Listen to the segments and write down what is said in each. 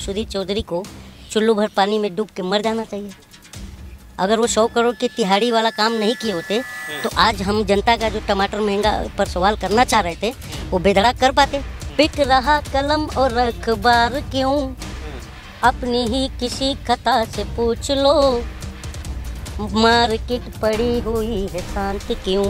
सुधीर चौधरी को चुल्लू भर पानी में डूब के मर जाना चाहिए अगर वो सौ करोड़ की तिहाड़ी वाला काम नहीं किए होते तो आज हम जनता का जो टमाटर महंगा पर सवाल करना चाह रहे थे वो बेधड़ा कर पाते पिट रहा कलम और अखबार क्यों अपनी ही किसी कथा से पूछ लो मार्केट पड़ी हुई है शांत क्यों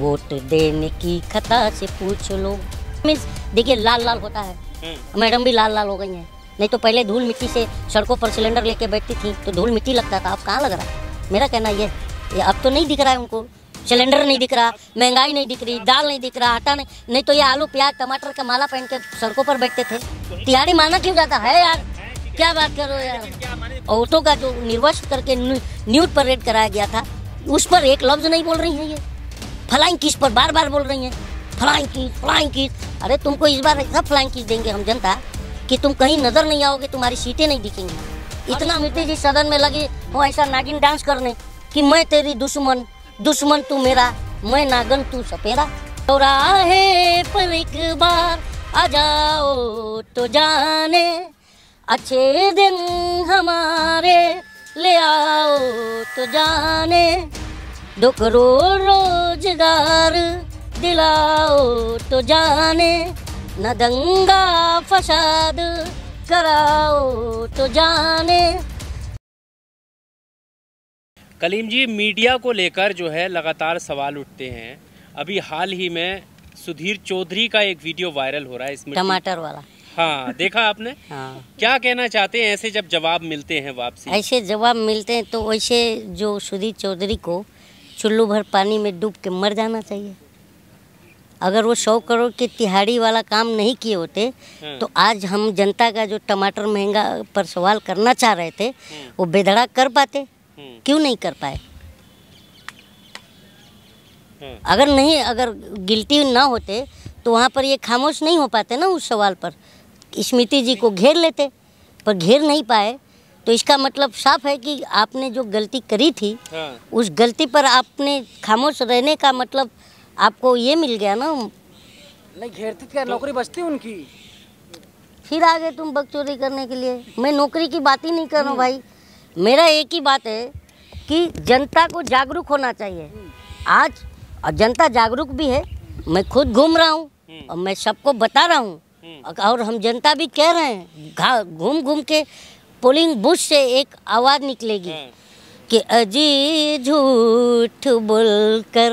वोट देने की कथा से पूछ लो देखिए लाल लाल होता है हम्म। मैडम भी लाल लाल हो गई हैं नहीं तो पहले धूल मिट्टी से सड़कों पर सिलेंडर लेके बैठती थी तो धूल मिट्टी लगता था अब कहाँ लग रहा है मेरा कहना ये ये अब तो नहीं दिख रहा है उनको सिलेंडर नहीं दिख रहा महंगाई नहीं दिख रही दाल नहीं दिख रहा आटा नहीं नहीं तो ये आलू प्याज टमाटर का माला पहन के सड़कों पर बैठते थे तिहाड़ी माना क्यों जाता है यार क्या बात करो यार ऑटो का जो निर्वाचित करके न्यूज पर रेड कराया गया था उस पर एक लफ्ज नहीं बोल रही है ये फलाइंग किस पर बार बार बोल रही है फ्लाइंग किस फ्लाइंग किस अरे तुमको इस बार ऐसा फ्लाइंग किस देंगे हम जनता कि तुम कहीं नजर नहीं आओगे तुम्हारी सीटें नहीं दिखेंगी इतना मिट्टी जी सदन में लगी वो ऐसा नागिन डांस करने कि मैं तेरी दुश्मन दुश्मन तू मेरा मैं नागन तू सपेरा तो पर एक बार आ जाओ तो जाने अच्छे दिन हमारे ले आओ तो जाने दो करोड़ रोजगार दिलाओ तो जाने न दंगा फसाद कराओ तो जाने कलीम जी मीडिया को लेकर जो है लगातार सवाल उठते हैं अभी हाल ही में सुधीर चौधरी का एक वीडियो वायरल हो रहा है इसमें टमाटर वाला हाँ देखा आपने हाँ। क्या कहना चाहते हैं ऐसे जब जवाब मिलते हैं वापसी ऐसे जवाब मिलते हैं तो वैसे जो सुधीर चौधरी को चुल्लू भर पानी में डूब के मर जाना चाहिए अगर वो सौ करोड़ के तिहाड़ी वाला काम नहीं किए होते हम्म। तो आज हम जनता का जो टमाटर महंगा पर सवाल करना चाह रहे थे हम्म। वो बेधड़ा कर पाते हम्म। क्यों नहीं कर पाए अगर नहीं अगर गिल्टी ना होते तो वहाँ पर ये खामोश नहीं हो पाते ना उस सवाल पर स्मृति जी को घेर लेते पर घेर नहीं पाए तो इसका मतलब साफ है कि आपने जो गलती करी थी हाँ। उस गलती पर आपने खामोश रहने का मतलब आपको ये मिल गया ना नहीं घेरती क्या तो नौकरी बचती उनकी फिर आ गए तुम बग चोरी करने के लिए मैं नौकरी की बात ही नहीं कर रहा हूँ हम्म। भाई मेरा एक ही बात है कि जनता को जागरूक होना चाहिए हम्म। आज और जनता जागरूक भी है मैं खुद घूम रहा हूँ हम्म। और मैं सबको बता रहा हूँ और हम जनता भी कह रहे हैं घूम घूम के पोलिंग बूथ से एक आवाज़ निकलेगी कि अजी झूठ बोलकर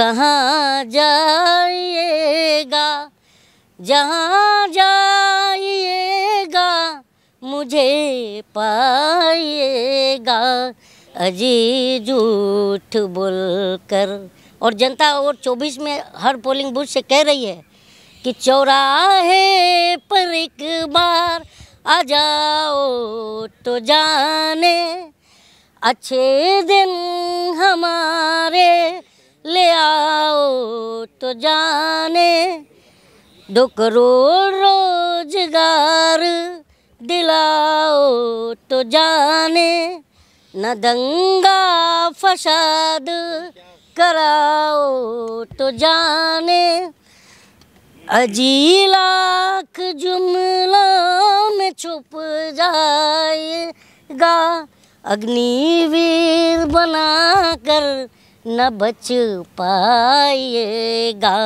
कहाँ जाइएगा जहाँ जाइएगा मुझे पाइएगा अजी झूठ बोलकर और जनता और 24 में हर पोलिंग बूथ से कह रही है कि चौराहे पर एक बार आ जाओ तो जाने अच्छे दिन हमारे ले आओ तो जाने दो करोड़ रोजगार दिलाओ तो जाने न दंगा फसाद कराओ तो जाने अजी लाख जुमला में छुप जाएगा अग्निवीर बनाकर न बच पाएगा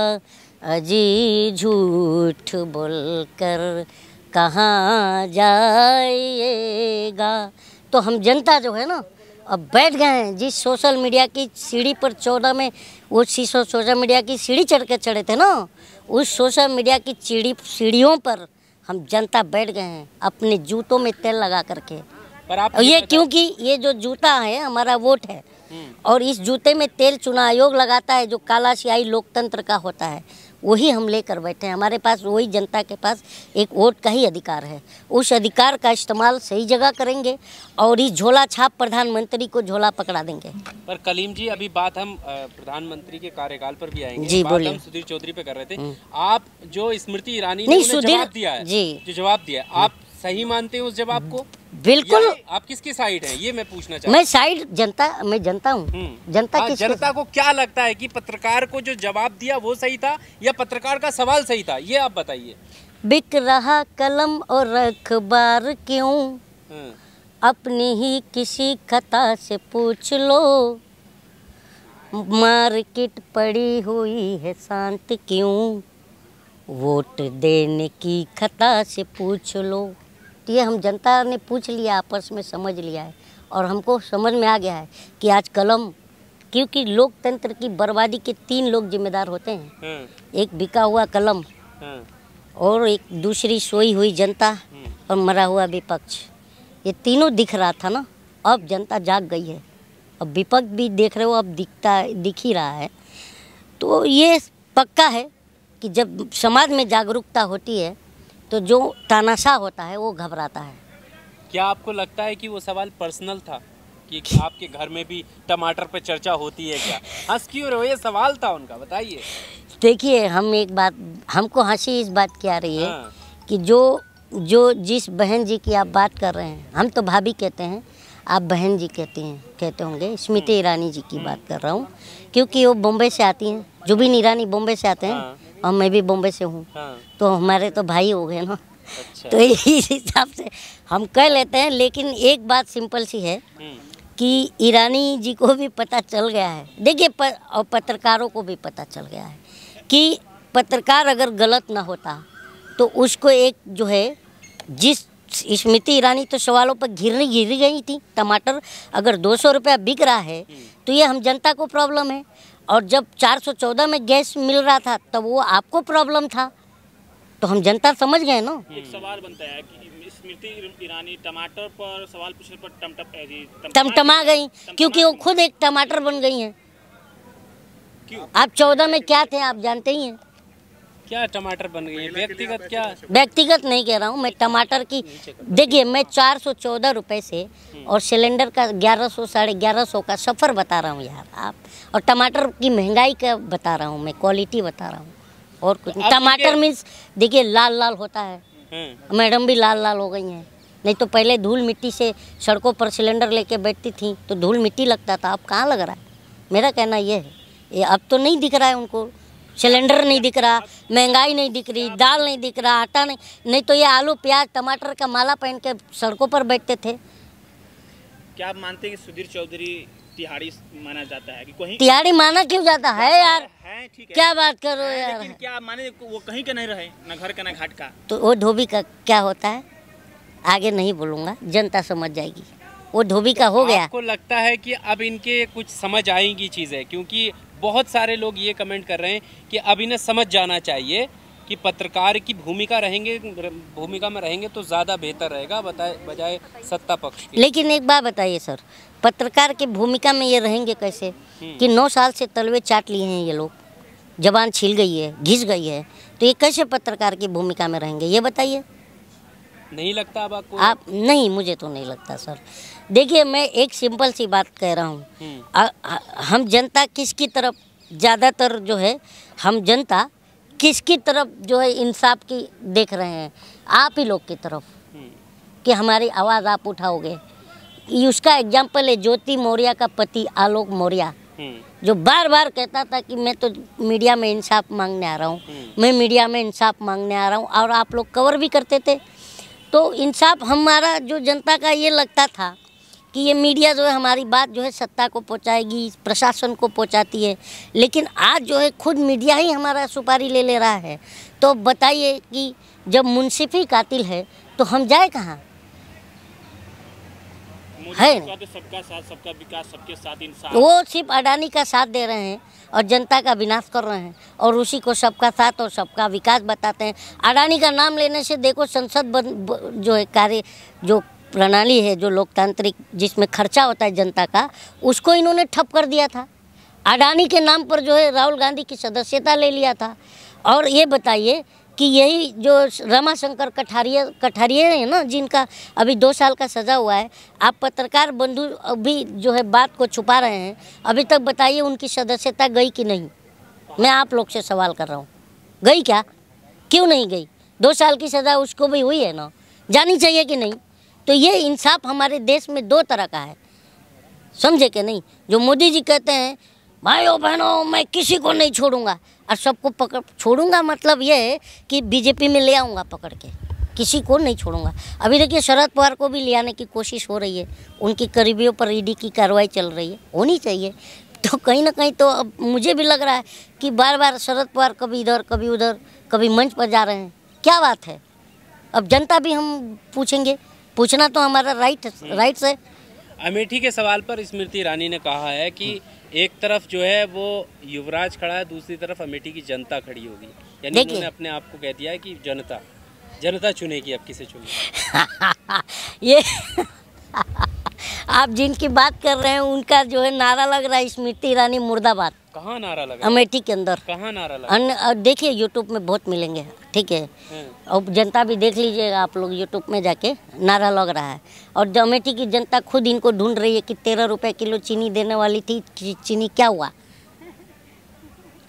अजी झूठ बोलकर कहाँ जाएगा तो हम जनता जो है ना अब बैठ गए हैं जिस सोशल मीडिया की सीढ़ी पर चौदह में वो शीशो सोशल मीडिया की सीढ़ी चढ़ के चढ़े थे ना उस सोशल मीडिया की चीड़ी सीढ़ियों पर हम जनता बैठ गए हैं अपने जूतों में तेल लगा करके पर आप ये क्योंकि ये जो जूता है हमारा वोट है हम्म। और इस जूते में तेल चुनाव आयोग लगाता है जो काला स्याही लोकतंत्र का होता है वही हम लेकर बैठे हैं हमारे पास वही जनता के पास एक वोट का ही अधिकार है उस अधिकार का इस्तेमाल सही जगह करेंगे और इस झोला छाप प्रधानमंत्री को झोला पकड़ा देंगे पर कलीम जी अभी बात हम प्रधानमंत्री के कार्यकाल पर भी आएंगे जी बोलिए सुधीर चौधरी पे कर रहे थे हम्म। आप जो स्मृति ईरानी ने जवाब दिया है जी जो जवाब दिया आप सही मानते हैं उस जवाब को बिल्कुल आप किसकी साइड हैं ये मैं पूछना चाहता मैं साइड जनता मैं जनता हूँ हम्म। जनता आ, हाँ, जनता को क्या लगता है कि पत्रकार को जो जवाब दिया वो सही था या पत्रकार का सवाल सही था ये आप बताइए बिक रहा कलम और अखबार क्यों हम्म। अपनी ही किसी कथा से पूछ लो मार्केट पड़ी हुई है शांत क्यों वोट देने की खता से पूछ लो ये हम जनता ने पूछ लिया आपस में समझ लिया है और हमको समझ में आ गया है कि आज कलम क्योंकि लोकतंत्र की बर्बादी के तीन लोग जिम्मेदार होते हैं हम्म। एक बिका हुआ कलम हम्म। और एक दूसरी सोई हुई जनता हम्म। और मरा हुआ विपक्ष ये तीनों दिख रहा था ना अब जनता जाग गई है अब विपक्ष भी देख रहे हो अब दिखता दिख ही रहा है तो ये पक्का है कि जब समाज में जागरूकता होती है तो जो तानाशाह होता है वो घबराता है क्या आपको लगता है कि वो सवाल पर्सनल था कि आपके घर में भी टमाटर पर चर्चा होती है क्या हंस क्यों रहे हो ये सवाल था उनका बताइए देखिए हम एक बात हमको हंसी इस बात की आ रही है हाँ। कि जो जो जिस बहन जी की आप बात कर रहे हैं हम तो भाभी कहते हैं आप बहन जी कहते हैं कहते होंगे स्मृति हाँ। ईरानी जी की हाँ। बात कर रहा हूँ क्योंकि वो बॉम्बे से आती हैं जुबिन ईरानी बॉम्बे से आते हैं हाँ। और मैं भी बॉम्बे से हूँ हाँ। तो हमारे तो भाई हो गए ना अच्छा। तो इस हिसाब से हम कह लेते हैं लेकिन एक बात सिंपल सी है हम्म। कि ईरानी जी को भी पता चल गया है देखिए और पत्रकारों को भी पता चल गया है कि पत्रकार अगर गलत ना होता तो उसको एक जो है जिस स्मृति ईरानी तो सवालों पर घिर घिर गई थी टमाटर अगर दो सौ रुपया बिक रहा है हम्म। तो ये हम जनता को प्रॉब्लम है और जब 414 में गैस मिल रहा था तब तो वो आपको प्रॉब्लम था तो हम जनता समझ गए ना एक सवाल बनता है कि स्मृति ईरानी टमाटर पर सवाल पूछने पर टमटम टमटमा गई क्योंकि वो खुद एक टमाटर बन गई हैं आप चौदह में क्या थे आप जानते ही हैं क्या टमाटर बन गई है व्यक्तिगत क्या व्यक्तिगत नहीं कह रहा हूँ मैं टमाटर की देखिए मैं चार सौ चौदह रुपये से हम्म। और सिलेंडर का ग्यारह सौ साढ़े ग्यारह सौ का सफ़र बता रहा हूँ यार आप और टमाटर की महंगाई का बता रहा हूँ मैं क्वालिटी बता रहा हूँ और कुछ तो टमाटर मीन्स देखिए लाल लाल होता है हम्म। मैडम भी लाल लाल हो गई हैं नहीं तो पहले धूल मिट्टी से सड़कों पर सिलेंडर लेके बैठती थी तो धूल मिट्टी लगता था अब कहाँ लग रहा है मेरा कहना यह है ये अब तो नहीं दिख रहा है उनको सिलेंडर नहीं दिख रहा महंगाई नहीं दिख रही दाल नहीं दिख रहा आटा नहीं नहीं तो ये आलू प्याज टमाटर का माला पहन के सड़कों पर बैठते थे क्या आप मानते हैं कि सुधीर चौधरी तिहाड़ी माना जाता है कि कहीं तिहाड़ी माना क्यों जाता है तो यार है, है क्या बात कर रहे हो यार लेकिन क्या माने वो कहीं का नहीं रहे न घर का न घाट का तो वो धोबी का क्या होता है आगे नहीं बोलूँगा जनता समझ जाएगी वो धोबी का हो गया आपको लगता है कि अब इनके कुछ समझ आएंगी चीज़ें क्योंकि बहुत सारे लोग ये कमेंट कर रहे हैं कि अब इन्हें समझ जाना चाहिए कि पत्रकार की भूमिका रहेंगे भूमिका में रहेंगे तो ज़्यादा बेहतर रहेगा बताए बजाय सत्ता पक्ष की लेकिन एक बात बताइए सर पत्रकार की भूमिका में ये रहेंगे कैसे हम्म। कि नौ साल से तलवे चाट लिए हैं ये लोग जबान छिल गई है घिस गई है तो ये कैसे पत्रकार की भूमिका में रहेंगे ये बताइए नहीं लगता अब आपको आप नहीं मुझे तो नहीं लगता सर देखिए मैं एक सिंपल सी बात कह रहा हूँ हम्म। हम जनता किसकी तरफ ज़्यादातर जो है हम जनता किसकी तरफ जो है इंसाफ की देख रहे हैं आप ही लोग की तरफ हम्म। कि हमारी आवाज़ आप उठाओगे उसका एग्जाम्पल है ज्योति मौर्य का पति आलोक मौर्य हम्म। जो बार बार कहता था कि मैं तो मीडिया में इंसाफ मांगने आ रहा हूँ मैं मीडिया में इंसाफ मांगने आ रहा हूँ और आप लोग कवर भी करते थे तो इंसाफ हमारा जो जनता का ये लगता था कि ये मीडिया जो है हमारी बात जो है सत्ता को पहुंचाएगी प्रशासन को पहुंचाती है लेकिन आज जो है खुद मीडिया ही हमारा सुपारी ले ले रहा है तो बताइए कि जब मुनसिफी कातिल है तो हम जाए कहाँ है तो सबका साथ सबका विकास सबके साथ इंसान वो सिर्फ अडानी का साथ दे रहे हैं और जनता का विनाश कर रहे हैं और उसी को सबका साथ और सबका विकास बताते हैं अडानी का नाम लेने से देखो संसद बन, जो है कार्य जो प्रणाली है जो लोकतांत्रिक जिसमें खर्चा होता है जनता का उसको इन्होंने ठप कर दिया था अडानी के नाम पर जो है राहुल गांधी की सदस्यता ले लिया था और ये बताइए कि यही जो रमा शंकर कठारिया कठारिया है ना जिनका अभी दो साल का सजा हुआ है आप पत्रकार बंधु अभी जो है बात को छुपा रहे हैं अभी तक बताइए उनकी सदस्यता गई कि नहीं मैं आप लोग से सवाल कर रहा हूँ गई क्या क्यों नहीं गई दो साल की सज़ा उसको भी हुई है ना जानी चाहिए कि नहीं तो ये इंसाफ हमारे देश में दो तरह का है समझे कि नहीं जो मोदी जी कहते हैं भाई बहनों मैं किसी को नहीं छोड़ूंगा और सबको पकड़ छोड़ूंगा मतलब ये है कि बीजेपी में ले आऊँगा पकड़ के किसी को नहीं छोड़ूंगा अभी देखिए शरद पवार को भी ले आने की कोशिश हो रही है उनकी करीबियों पर ईडी की कार्रवाई चल रही है होनी चाहिए तो कहीं ना कहीं तो अब मुझे भी लग रहा है कि बार बार शरद पवार कभी इधर कभी उधर कभी मंच पर जा रहे हैं क्या बात है अब जनता भी हम पूछेंगे पूछना तो हमारा राइट राइट्स है अमेठी के सवाल पर स्मृति ईरानी ने कहा है कि एक तरफ जो है वो युवराज खड़ा है दूसरी तरफ अमेठी की जनता खड़ी होगी यानी उन्होंने अपने आप को कह दिया है कि जनता जनता चुनेगी अब किसे चुनेगी ये आप जिनकी बात कर रहे हैं उनका जो है नारा लग रहा है स्मृति ईरानी मुर्दाबाद कहाँ नारा लगा अमेठी के अंदर कहाँ नारा लगा देखिए यूट्यूब में बहुत मिलेंगे ठीक है और हाँ। जनता भी देख लीजिएगा आप लोग यूट्यूब में जाके नारा लग रहा है और जो अमेठी की जनता खुद इनको ढूंढ रही है कि तेरह रुपये किलो चीनी देने वाली थी चीनी क्या हुआ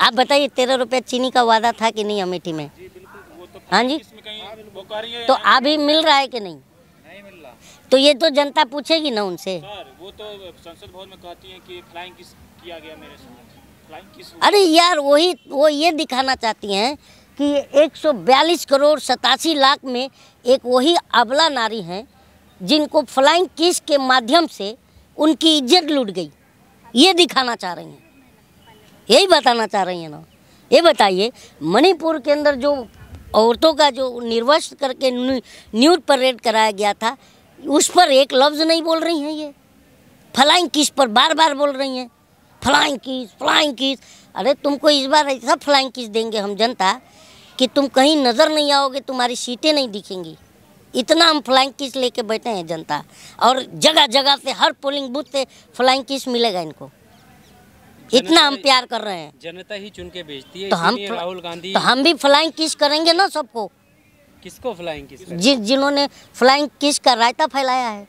आप बताइए तेरह रुपये चीनी का वादा था कि नहीं अमेठी में तो हाँ जी तो अभी मिल रहा है कि नहीं तो ये तो जनता पूछेगी ना उनसे सर, वो तो संसद भवन में कहती है कि फ्लाइंग किस किया गया मेरे साथ अरे यार वही वो ये दिखाना चाहती हैं कि 142 करोड़ सतासी लाख में एक वही अबला नारी हैं जिनको फ्लाइंग किस के माध्यम से उनकी इज्जत लूट गई ये दिखाना चाह रही हैं यही बताना चाह रही हैं ना ये बताइए मणिपुर के अंदर जो औरतों का जो निर्वस्त करके न्यूज परेड कराया गया था उस पर एक लफ्ज़ नहीं बोल रही हैं ये फ्लाइंग किस पर बार बार बोल रही हैं फ्लाइंग किस फ्लाइंग किस अरे तुमको इस बार ऐसा फ्लाइंग किस देंगे हम जनता कि तुम कहीं नज़र नहीं आओगे तुम्हारी सीटें नहीं दिखेंगी इतना हम फ्लाइंग किस लेके बैठे हैं जनता और जगह जगह से हर पोलिंग बूथ से फ्लाइंग किस मिलेगा इनको इतना हम प्यार कर रहे हैं जनता ही चुन के भेजती है तो हम राहुल गांधी तो हम भी फ्लाइंग किस करेंगे ना सबको किसको फ्लाइंग किस जिन जिन्होंने फ्लाइंग किस का रायता फैलाया है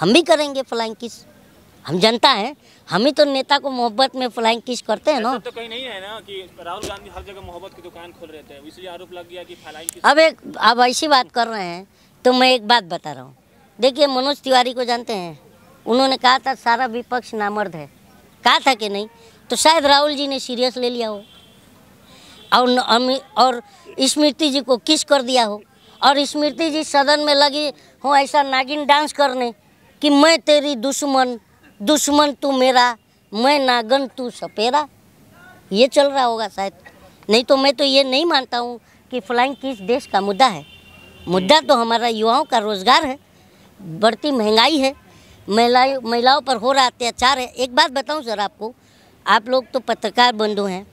हम भी करेंगे फ्लाइंग किस हम जनता हैं हम ही तो नेता को मोहब्बत में फ्लाइंग किस करते हैं ना तो कहीं नहीं है ना कि राहुल गांधी हर जगह मोहब्बत की दुकान खोल रहे थे इसलिए आरोप लग गया कि फ्लाइंग अब एक अब ऐसी बात कर रहे हैं तो मैं एक बात बता रहा हूँ देखिए मनोज तिवारी को जानते हैं उन्होंने कहा था सारा विपक्ष नामर्द है कहा था कि नहीं तो शायद राहुल जी ने सीरियस ले लिया हो और और स्मृति जी को किस कर दिया हो और स्मृति जी सदन में लगी हो ऐसा नागिन डांस करने कि मैं तेरी दुश्मन दुश्मन तू मेरा मैं नागन तू सपेरा ये चल रहा होगा शायद नहीं तो मैं तो ये नहीं मानता हूँ कि फ्लाइंग किस देश का मुद्दा है मुद्दा तो हमारा युवाओं का रोज़गार है बढ़ती महंगाई है महिलाएं महिलाओं पर हो रहा अत्याचार है एक बात बताऊं सर आपको आप लोग तो पत्रकार बंधु हैं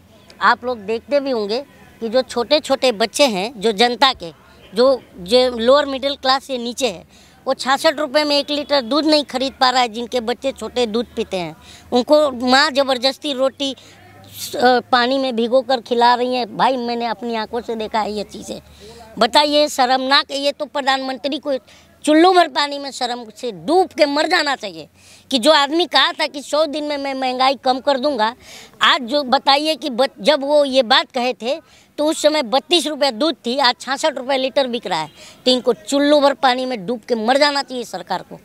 आप लोग देखते भी होंगे कि जो छोटे छोटे बच्चे हैं जो जनता के जो जो लोअर मिडिल क्लास से नीचे है वो छियासठ रुपये में एक लीटर दूध नहीं खरीद पा रहा है जिनके बच्चे छोटे दूध पीते हैं उनको माँ ज़बरदस्ती रोटी पानी में भिगो कर खिला रही हैं भाई मैंने अपनी आंखों से देखा है ये चीज़ें बताइए शर्मनाक ये तो प्रधानमंत्री को चुल्लू भर पानी में शर्म से डूब के मर जाना चाहिए कि जो आदमी कहा था कि सौ दिन में मैं महंगाई कम कर दूंगा आज जो बताइए कि जब वो ये बात कहे थे तो उस समय बत्तीस रुपये दूध थी आज छाछठ रुपये लीटर बिक रहा है तो इनको चुल्लू भर पानी में डूब के मर जाना चाहिए सरकार को